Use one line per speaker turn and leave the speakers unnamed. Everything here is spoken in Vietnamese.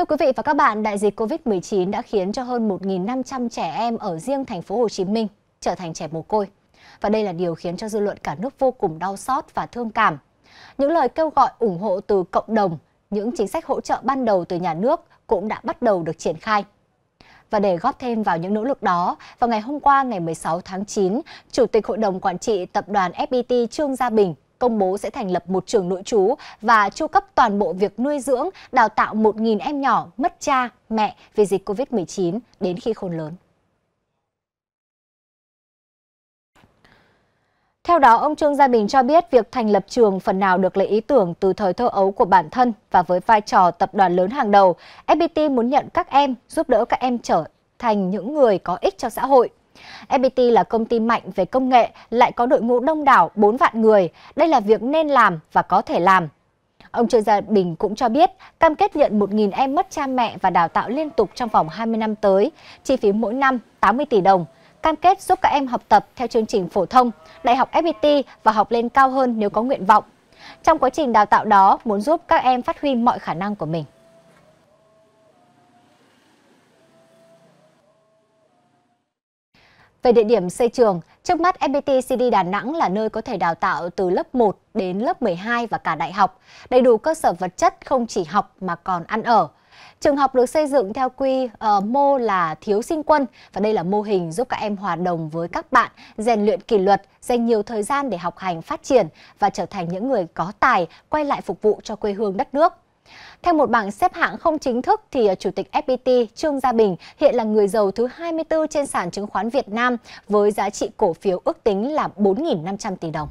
Thưa quý vị và các bạn, đại dịch Covid-19 đã khiến cho hơn 1.500 trẻ em ở riêng thành phố Hồ Chí Minh trở thành trẻ mồ côi. Và đây là điều khiến cho dư luận cả nước vô cùng đau xót và thương cảm. Những lời kêu gọi ủng hộ từ cộng đồng, những chính sách hỗ trợ ban đầu từ nhà nước cũng đã bắt đầu được triển khai. Và để góp thêm vào những nỗ lực đó, vào ngày hôm qua ngày 16 tháng 9, Chủ tịch Hội đồng Quản trị Tập đoàn FPT Trương Gia Bình công bố sẽ thành lập một trường nội trú và chu cấp toàn bộ việc nuôi dưỡng, đào tạo 1.000 em nhỏ mất cha, mẹ vì dịch COVID-19 đến khi khôn lớn. Theo đó, ông Trương Gia Bình cho biết việc thành lập trường phần nào được lấy ý tưởng từ thời thơ ấu của bản thân và với vai trò tập đoàn lớn hàng đầu, FPT muốn nhận các em, giúp đỡ các em trở thành những người có ích cho xã hội. FPT là công ty mạnh về công nghệ, lại có đội ngũ đông đảo 4 vạn người. Đây là việc nên làm và có thể làm. Ông Trương Gia Bình cũng cho biết cam kết nhận 1.000 em mất cha mẹ và đào tạo liên tục trong vòng 20 năm tới, chi phí mỗi năm 80 tỷ đồng. Cam kết giúp các em học tập theo chương trình phổ thông, đại học FPT và học lên cao hơn nếu có nguyện vọng. Trong quá trình đào tạo đó, muốn giúp các em phát huy mọi khả năng của mình. Về địa điểm xây trường, trước mắt FPT CD Đà Nẵng là nơi có thể đào tạo từ lớp 1 đến lớp 12 và cả đại học, đầy đủ cơ sở vật chất không chỉ học mà còn ăn ở. Trường học được xây dựng theo quy uh, mô là thiếu sinh quân và đây là mô hình giúp các em hòa đồng với các bạn, rèn luyện kỷ luật, dành nhiều thời gian để học hành phát triển và trở thành những người có tài quay lại phục vụ cho quê hương đất nước. Theo một bảng xếp hạng không chính thức thì ờ, Chủ tịch FPT Trương Gia Bình hiện là người giàu thứ 24 trên sàn chứng khoán Việt Nam với giá trị cổ phiếu ước tính là 4.500 tỷ đồng.